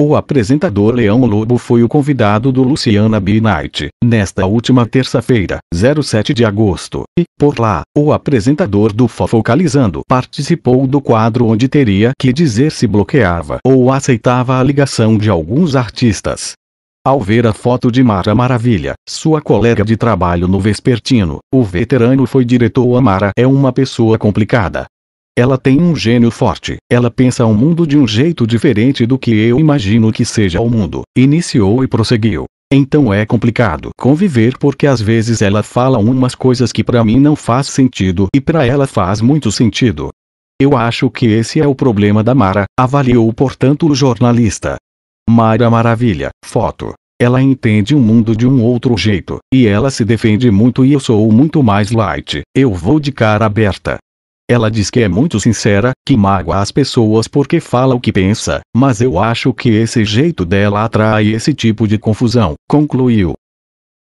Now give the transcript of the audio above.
O apresentador Leão Lobo foi o convidado do Luciana B. Night, nesta última terça-feira, 07 de agosto, e, por lá, o apresentador do Fofocalizando participou do quadro onde teria que dizer se bloqueava ou aceitava a ligação de alguns artistas. Ao ver a foto de Mara Maravilha, sua colega de trabalho no Vespertino, o veterano foi direto a Mara é uma pessoa complicada, ela tem um gênio forte. Ela pensa o mundo de um jeito diferente do que eu imagino que seja o mundo. Iniciou e prosseguiu. Então é complicado conviver porque às vezes ela fala umas coisas que para mim não faz sentido e para ela faz muito sentido. Eu acho que esse é o problema da Mara, avaliou portanto o jornalista. Mara Maravilha, foto. Ela entende o mundo de um outro jeito, e ela se defende muito e eu sou muito mais light. Eu vou de cara aberta. Ela diz que é muito sincera, que magoa as pessoas porque fala o que pensa, mas eu acho que esse jeito dela atrai esse tipo de confusão, concluiu.